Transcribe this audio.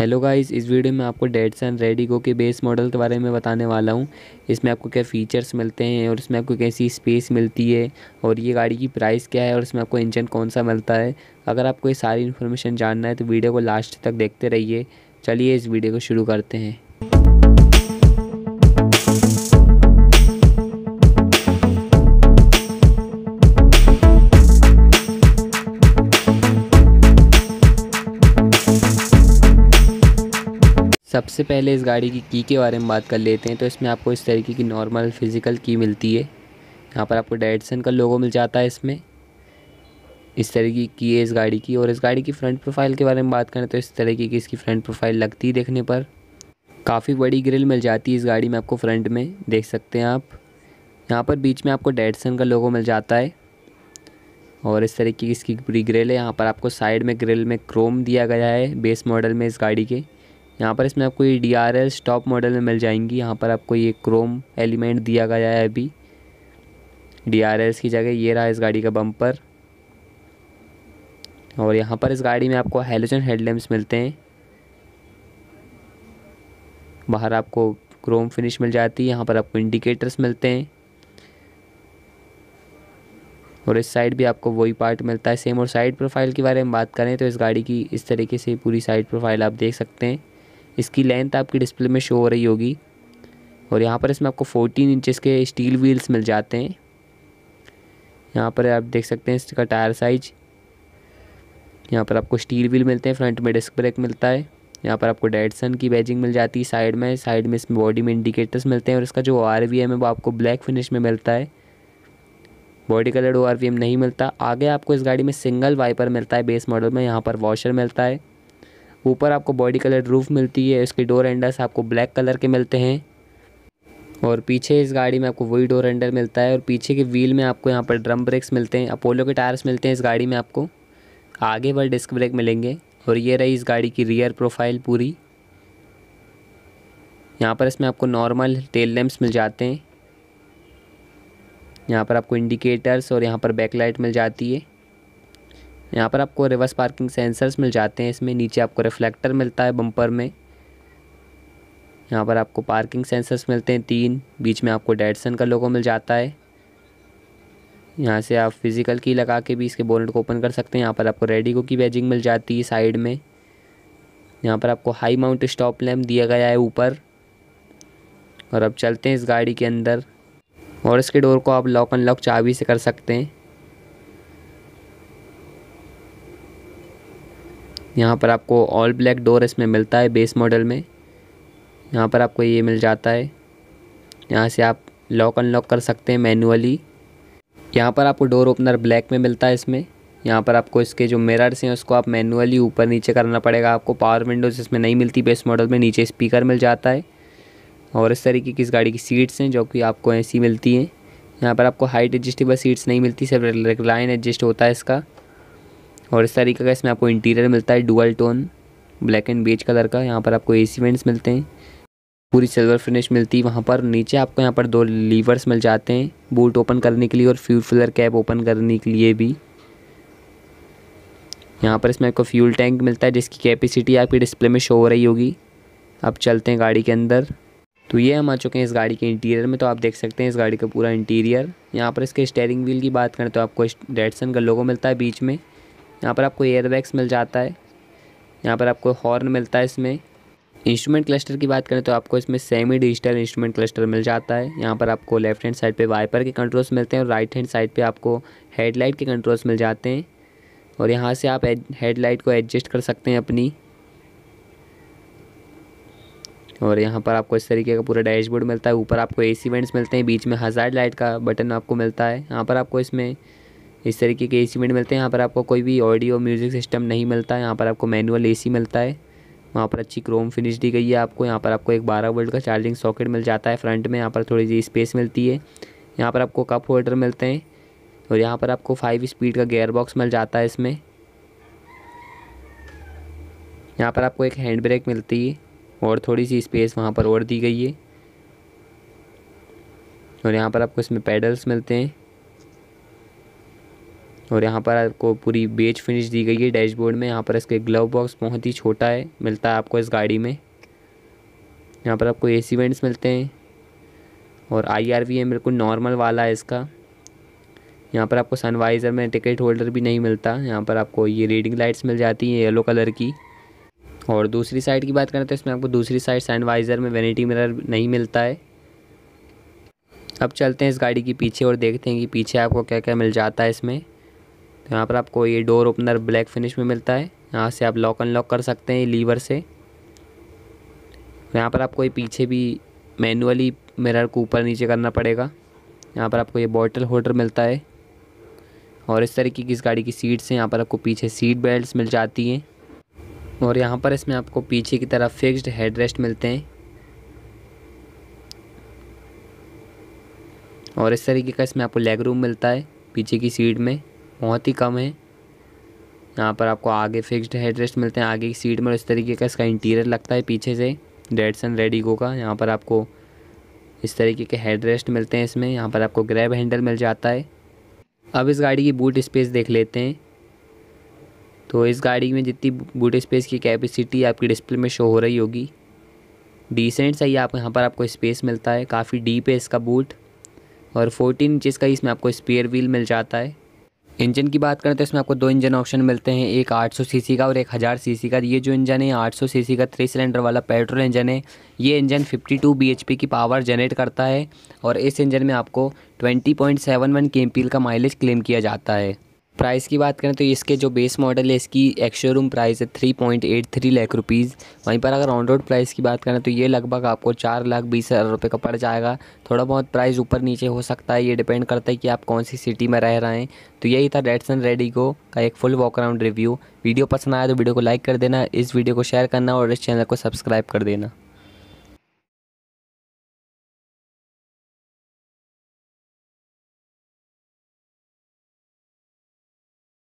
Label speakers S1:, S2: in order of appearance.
S1: hello guys इस video में आपको डेडसन एंड रेडिगो के बेस मॉडल के बारे में बताने वाला हूँ इसमें आपको क्या फ़ीचर्स मिलते हैं और इसमें आपको कैसी स्पेस मिलती है और ये गाड़ी की प्राइस क्या है और इसमें आपको इंजन कौन सा मिलता है अगर आपको ये सारी इन्फॉर्मेशन जानना है तो वीडियो को लास्ट तक देखते रहिए चलिए इस वीडियो को शुरू करते हैं सबसे पहले इस गाड़ी की की के बारे में बात कर लेते हैं तो इसमें आपको इस तरीके की नॉर्मल फिज़िकल की मिलती है यहाँ पर आपको डेडसन का लोगो मिल जाता है इसमें इस तरीके की है इस गाड़ी की और इस गाड़ी की फ्रंट प्रोफाइल के बारे में बात करें तो इस तरीके की इसकी फ्रंट प्रोफाइल लगती है देखने पर काफ़ी बड़ी ग्रिल मिल जाती है इस गाड़ी में आपको फ्रंट में देख सकते हैं आप यहाँ पर बीच में आपको डेडसन का लोगो मिल जाता है और इस तरीके की इसकी पूरी ग्रिल है यहाँ पर आपको साइड में ग्रिल में क्रोम दिया गया है बेस मॉडल में इस गाड़ी के यहाँ पर इसमें आपको ये D R S top model में मिल जाएंगी यहाँ पर आपको ये क्रोम एलिमेंट दिया गया है अभी डी आर एस की जगह ये रहा इस गाड़ी का बम्पर और यहाँ पर इस गाड़ी में आपको हेलोजन हेडलैम्प्स मिलते हैं बाहर आपको क्रोम फिनिश मिल जाती है यहाँ पर आपको इंडिकेटर्स मिलते हैं और इस साइड भी आपको वही पार्ट मिलता है सेम और साइड प्रोफाइल के बारे में बात करें तो इस गाड़ी की इस तरीके से पूरी साइड प्रोफाइल आप देख सकते हैं इसकी लेंथ आपकी डिस्प्ले में शो हो रही होगी और यहाँ पर इसमें आपको 14 इंचेस के स्टील व्हील्स मिल जाते हैं यहाँ पर आप देख सकते हैं इसका टायर साइज यहाँ पर आपको स्टील व्हील मिलते हैं फ्रंट में डिस्क ब्रेक मिलता है यहाँ पर आपको डेडसन की बैजिंग मिल जाती है साइड में साइड में इसमें बॉडी में इंडिकेटर्स मिलते हैं और इसका जो ओ आर वी एम है वो आपको ब्लैक फिनिश में मिलता है body colour O R V M नहीं मिलता आगे आपको इस गाड़ी में सिंगल वाइपर मिलता है बेस मॉडल में यहाँ पर वॉशर मिलता है ऊपर आपको बॉडी कलर रूफ मिलती है इसके door handles black colour के मिलते हैं और पीछे इस गाड़ी में आपको वही डोर एंडर मिलता है और पीछे के व्हील में आपको यहाँ पर ड्रम ब्रेक्स मिलते हैं अपोलो के टायर्स मिलते हैं इस गाड़ी में आपको आगे पर डिस्क ब्रेक मिलेंगे और ये रही इस गाड़ी की रियर प्रोफाइल पूरी यहाँ पर इसमें आपको नॉर्मल टेल लैम्प्स मिल जाते हैं यहाँ पर आपको इंडिकेटर्स और यहाँ पर बैकलाइट मिल जाती है यहाँ पर आपको रिवर्स पार्किंग सेंसर्स मिल जाते हैं इसमें नीचे आपको रिफ्लेक्टर मिलता है बम्पर में यहाँ पर आपको पार्किंग सेंसर्स मिलते हैं तीन बीच में आपको डेडसन का लोगो मिल जाता है यहाँ से आप फिज़िकल की लगा के भी इसके बोनट को ओपन कर सकते हैं यहाँ पर आपको रेडिको की बैजिंग मिल जाती है साइड में यहाँ पर आपको हाई माउंट स्टॉप लैम्प दिया गया है ऊपर और अब चलते हैं इस गाड़ी के अंदर और इसके डोर को आप लॉक अनलॉक चाबी से कर सकते हैं यहाँ पर आपको ऑल ब्लैक डोर इसमें मिलता है बेस मॉडल में यहाँ पर आपको ये मिल जाता है यहाँ से आप लॉक अनलॉक कर सकते हैं मैनुअली यहाँ पर आपको डोर ओपनर ब्लैक में मिलता है इसमें यहाँ पर आपको इसके जो मिरर्स हैं उसको आप मैनुअली ऊपर नीचे करना पड़ेगा आपको पावर विंडोज़ इसमें नहीं मिलती बेस मॉडल में नीचे स्पीकर मिल जाता है और इस तरीके की इस गाड़ी की सीट्स हैं जो कि आपको ऐसी मिलती हैं यहाँ पर आपको हाइट एडजस्टेबल सीट्स नहीं मिलती सिर्फ लाइन एडजस्ट होता है इसका और इस तरीके का इसमें आपको इंटीरियर मिलता है dual tone black and beige colour का यहाँ पर आपको ए वेंट्स मिलते हैं पूरी सिल्वर फिनिश मिलती है वहाँ पर नीचे आपको यहाँ पर दो लीवर्स मिल जाते हैं बूट ओपन करने के लिए और फ्यूल फिलर कैब ओपन करने के लिए भी यहाँ पर इसमें आपको फ्यूल टैंक मिलता है जिसकी कैपेसिटी आपकी डिस्प्ले में शो हो रही होगी अब चलते हैं गाड़ी के अंदर तो ये हम आ चुके हैं इस गाड़ी के इंटीरियर में तो आप देख सकते हैं इस गाड़ी का पूरा इंटीरियर यहाँ पर इसके स्टेयरिंग व्हील की बात करें तो आपको डेडसन का लोगो मिलता है बीच में यहाँ पर आपको एयरबैग्स बैग्स मिल जाता है यहाँ पर आपको हॉर्न मिलता है इसमें इंस्ट्रूमेंट क्लस्टर की बात करें तो आपको इसमें सेमी डिजिटल इंस्ट्रूमेंट क्लस्टर मिल जाता है यहाँ पर आपको लेफ्ट हैंड साइड पे वाइपर के कंट्रोल्स मिलते हैं और राइट हैंड साइड पे आपको हेडलाइट के कंट्रोल्स मिल जाते हैं और यहाँ से आप हेडलाइट को एडजस्ट कर सकते हैं अपनी और यहाँ पर आपको इस तरीके का पूरा डैशबोर्ड मिलता है ऊपर आपको ए सी मिलते हैं बीच में हज़ार लाइट का बटन आपको मिलता है यहाँ पर आपको इसमें इस तरीके के एसी सी मिलते हैं यहाँ पर आपको कोई भी ऑडियो म्यूज़िक सिस्टम नहीं मिलता है यहाँ पर आपको मैनुअल एसी मिलता है वहाँ पर अच्छी क्रोम फिनिश दी गई है आपको यहाँ पर आपको एक बारह वोल्ट का चार्जिंग सॉकेट मिल जाता है फ्रंट में यहाँ पर थोड़ी सी स्पेस मिलती है यहाँ पर आपको कप होल्डर मिलते हैं और यहाँ पर आपको फाइव स्पीड का गेयर बॉक्स मिल जाता है इसमें यहाँ पर आपको एक हैंड ब्रेक मिलती है और थोड़ी सी स्पेस वहाँ पर और दी गई है और यहाँ पर आपको इसमें पैडल्स मिलते हैं और यहाँ पर आपको पूरी बेच फिनिश दी गई है डैशबोर्ड में यहाँ पर इसके ग्लव बॉक्स बहुत ही छोटा है मिलता है आपको इस गाड़ी में यहाँ पर आपको ए वेंट्स मिलते हैं और आई आर वी है बिल्कुल नॉर्मल वाला है इसका यहाँ पर आपको सनवाइज़र में टिकट होल्डर भी नहीं मिलता यहाँ पर आपको ये रीडिंग लाइट्स मिल जाती हैं येलो कलर की और दूसरी साइड की बात करें तो इसमें आपको दूसरी साइड सनवाइज़र में वेनिटी मिरर नहीं मिलता है अब चलते हैं इस गाड़ी के पीछे और देखते हैं कि पीछे आपको क्या क्या मिल जाता है इसमें यहाँ पर आपको ये डोर ओपनर ब्लैक फिनिश में मिलता है यहाँ से आप लॉक अनलॉक कर सकते हैं लीवर से यहाँ पर आपको ये पीछे भी मैनुअली मिरर को ऊपर नीचे करना पड़ेगा यहाँ पर आपको ये बॉटल होल्डर मिलता है और इस तरीके की इस गाड़ी की सीट्स हैं यहाँ पर आपको पीछे सीट बेल्ट मिल जाती हैं और यहाँ पर इसमें आपको पीछे की तरफ फिक्स्ड हेड रेस्ट मिलते हैं और इस तरीके का इसमें आपको लेग रूम मिलता है पीछे की सीट में बहुत ही कम है यहाँ पर आपको आगे फिक्स्ड हेडरेस्ट मिलते हैं आगे की सीट में इस तरीके का इसका इंटीरियर लगता है पीछे से डेडसन रेडिगो का यहाँ पर आपको इस तरीके के हेड रेस्ट मिलते हैं इसमें यहाँ पर आपको ग्रैब हैंडल मिल जाता है अब इस गाड़ी की बूट स्पेस देख लेते हैं तो इस गाड़ी में जितनी बूट स्पेस की कैपेसिटी आपकी डिस्प्ले में शो हो रही होगी डिसेंट सही आप यहाँ पर आपको स्पेस मिलता है काफ़ी डीप है इसका बूट और फोर्टीन इंचज़ का इसमें आपको स्पेयर व्हील मिल जाता है इंजन की बात करें तो इसमें आपको दो इंजन ऑप्शन मिलते हैं एक 800 सीसी का और एक हज़ार सीसी का ये जो इंजन है 800 सीसी का थ्री सिलेंडर वाला पेट्रोल इंजन है ये इंजन 52 बीएचपी की पावर जनरेट करता है और इस इंजन में आपको 20.71 पॉइंट का माइलेज क्लेम किया जाता है प्राइस की बात करें तो इसके जो बेस मॉडल है इसकी एक्शोरूम प्राइस है three point eight three lakh rupees वहीं पर अगर ऑन रोड प्राइस की बात करें तो ये लगभग आपको चार लाख बीस हज़ार रुपये का पड़ जाएगा थोड़ा बहुत प्राइस ऊपर नीचे हो सकता है ये डिपेंड करता है कि आप कौन सी सिटी में रह रहे हैं तो यही था रेड रेडिगो का एक full walk around review video पसंद आया तो वीडियो को लाइक कर देना इस वीडियो को शेयर करना और इस चैनल को सब्सक्राइब कर देना